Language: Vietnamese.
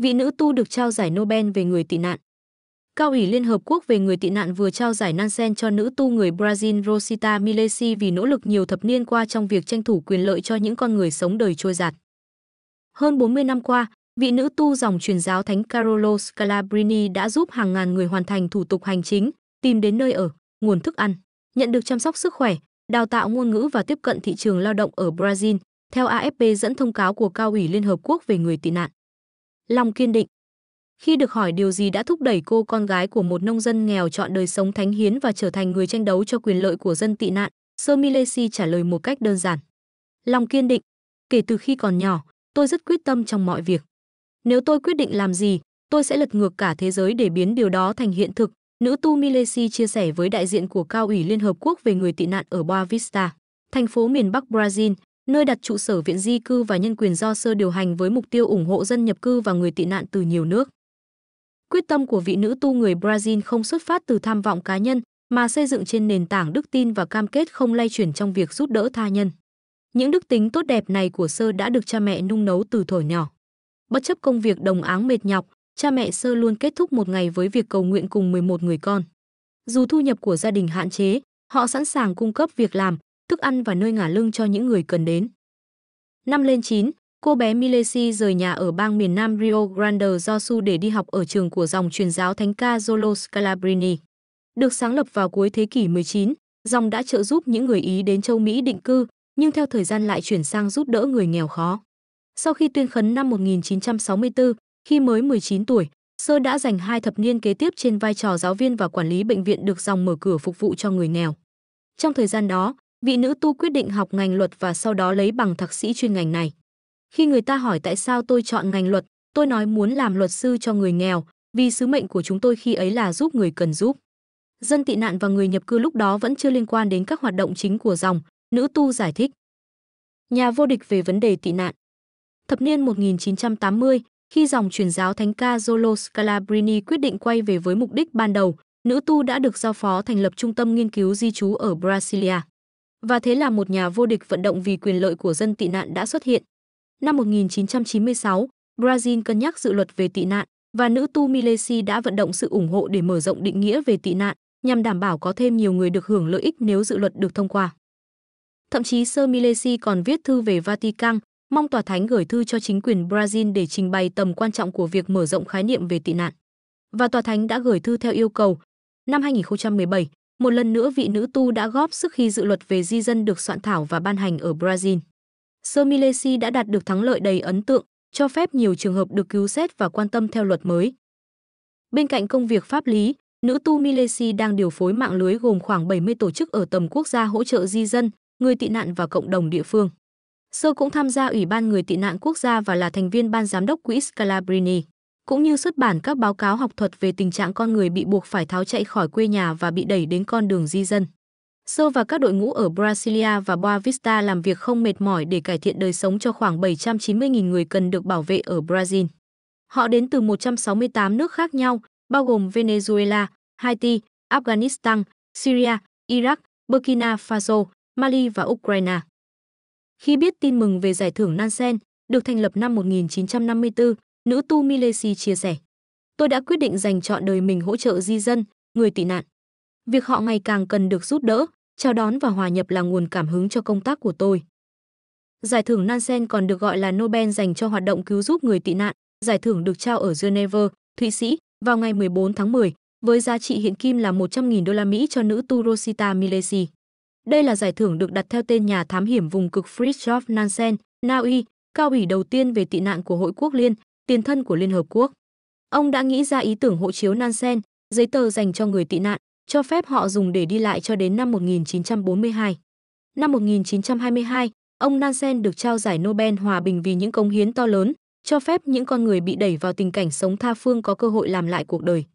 vị nữ tu được trao giải Nobel về người tị nạn. Cao ủy Liên Hợp Quốc về người tị nạn vừa trao giải Nansen cho nữ tu người Brazil Rosita Milesi vì nỗ lực nhiều thập niên qua trong việc tranh thủ quyền lợi cho những con người sống đời trôi giạt. Hơn 40 năm qua, vị nữ tu dòng truyền giáo Thánh Carolos Calabrini đã giúp hàng ngàn người hoàn thành thủ tục hành chính, tìm đến nơi ở, nguồn thức ăn, nhận được chăm sóc sức khỏe, đào tạo ngôn ngữ và tiếp cận thị trường lao động ở Brazil, theo AFP dẫn thông cáo của Cao ủy Liên Hợp Quốc về người tị nạn lòng kiên định. Khi được hỏi điều gì đã thúc đẩy cô con gái của một nông dân nghèo chọn đời sống thánh hiến và trở thành người tranh đấu cho quyền lợi của dân tị nạn, Somilesi trả lời một cách đơn giản. Lòng kiên định. Kể từ khi còn nhỏ, tôi rất quyết tâm trong mọi việc. Nếu tôi quyết định làm gì, tôi sẽ lật ngược cả thế giới để biến điều đó thành hiện thực, nữ tu Milesi chia sẻ với đại diện của Cao ủy Liên Hợp Quốc về người tị nạn ở Boa Vista, thành phố miền Bắc Brazil, nơi đặt trụ sở Viện Di cư và Nhân quyền do Sơ điều hành với mục tiêu ủng hộ dân nhập cư và người tị nạn từ nhiều nước. Quyết tâm của vị nữ tu người Brazil không xuất phát từ tham vọng cá nhân, mà xây dựng trên nền tảng đức tin và cam kết không lay chuyển trong việc giúp đỡ tha nhân. Những đức tính tốt đẹp này của Sơ đã được cha mẹ nung nấu từ thuở nhỏ. Bất chấp công việc đồng áng mệt nhọc, cha mẹ Sơ luôn kết thúc một ngày với việc cầu nguyện cùng 11 người con. Dù thu nhập của gia đình hạn chế, họ sẵn sàng cung cấp việc làm, thức ăn và nơi ngả lưng cho những người cần đến. Năm lên 9, cô bé Milesi rời nhà ở bang miền Nam Rio Grande do Su để đi học ở trường của dòng truyền giáo thánh ca Zolo Scalabrini. Được sáng lập vào cuối thế kỷ 19, dòng đã trợ giúp những người Ý đến châu Mỹ định cư, nhưng theo thời gian lại chuyển sang giúp đỡ người nghèo khó. Sau khi tuyên khấn năm 1964, khi mới 19 tuổi, Sơ đã dành hai thập niên kế tiếp trên vai trò giáo viên và quản lý bệnh viện được dòng mở cửa phục vụ cho người nghèo. Trong thời gian đó, vị nữ tu quyết định học ngành luật và sau đó lấy bằng thạc sĩ chuyên ngành này. Khi người ta hỏi tại sao tôi chọn ngành luật, tôi nói muốn làm luật sư cho người nghèo, vì sứ mệnh của chúng tôi khi ấy là giúp người cần giúp. Dân tị nạn và người nhập cư lúc đó vẫn chưa liên quan đến các hoạt động chính của dòng, nữ tu giải thích. Nhà vô địch về vấn đề tị nạn Thập niên 1980, khi dòng truyền giáo thánh ca Zolo Scalabrini quyết định quay về với mục đích ban đầu, nữ tu đã được giao phó thành lập trung tâm nghiên cứu di trú ở Brasilia. Và thế là một nhà vô địch vận động vì quyền lợi của dân tị nạn đã xuất hiện. Năm 1996, Brazil cân nhắc dự luật về tị nạn và nữ tu Milesi đã vận động sự ủng hộ để mở rộng định nghĩa về tị nạn nhằm đảm bảo có thêm nhiều người được hưởng lợi ích nếu dự luật được thông qua. Thậm chí Sơ Milesi còn viết thư về Vatican, mong tòa thánh gửi thư cho chính quyền Brazil để trình bày tầm quan trọng của việc mở rộng khái niệm về tị nạn. Và tòa thánh đã gửi thư theo yêu cầu. Năm 2017, một lần nữa vị nữ tu đã góp sức khi dự luật về di dân được soạn thảo và ban hành ở Brazil. Somilesi đã đạt được thắng lợi đầy ấn tượng, cho phép nhiều trường hợp được cứu xét và quan tâm theo luật mới. Bên cạnh công việc pháp lý, nữ tu Milesi đang điều phối mạng lưới gồm khoảng 70 tổ chức ở tầm quốc gia hỗ trợ di dân, người tị nạn và cộng đồng địa phương. Sơ cũng tham gia Ủy ban Người tị nạn quốc gia và là thành viên ban giám đốc quỹ Scalabrini cũng như xuất bản các báo cáo học thuật về tình trạng con người bị buộc phải tháo chạy khỏi quê nhà và bị đẩy đến con đường di dân. Sơ và các đội ngũ ở Brasilia và Boa Vista làm việc không mệt mỏi để cải thiện đời sống cho khoảng 790.000 người cần được bảo vệ ở Brazil. Họ đến từ 168 nước khác nhau, bao gồm Venezuela, Haiti, Afghanistan, Syria, Iraq, Burkina Faso, Mali và Ukraine. Khi biết tin mừng về giải thưởng Nansen, được thành lập năm 1954, Nữ tu Milesi chia sẻ, tôi đã quyết định dành chọn đời mình hỗ trợ di dân, người tị nạn. Việc họ ngày càng cần được giúp đỡ, chào đón và hòa nhập là nguồn cảm hứng cho công tác của tôi. Giải thưởng Nansen còn được gọi là Nobel dành cho hoạt động cứu giúp người tị nạn. Giải thưởng được trao ở Geneva, Thụy Sĩ vào ngày 14 tháng 10 với giá trị hiện kim là 100.000 đô la Mỹ cho nữ tu Rosita Milesi. Đây là giải thưởng được đặt theo tên nhà thám hiểm vùng cực Fridtjof Nansen, Na Uy, cao ủy đầu tiên về tị nạn của Hội Quốc Liên tiền thân của Liên Hợp Quốc. Ông đã nghĩ ra ý tưởng hộ chiếu Nansen, giấy tờ dành cho người tị nạn, cho phép họ dùng để đi lại cho đến năm 1942. Năm 1922, ông Nansen được trao giải Nobel Hòa Bình vì những công hiến to lớn, cho phép những con người bị đẩy vào tình cảnh sống tha phương có cơ hội làm lại cuộc đời.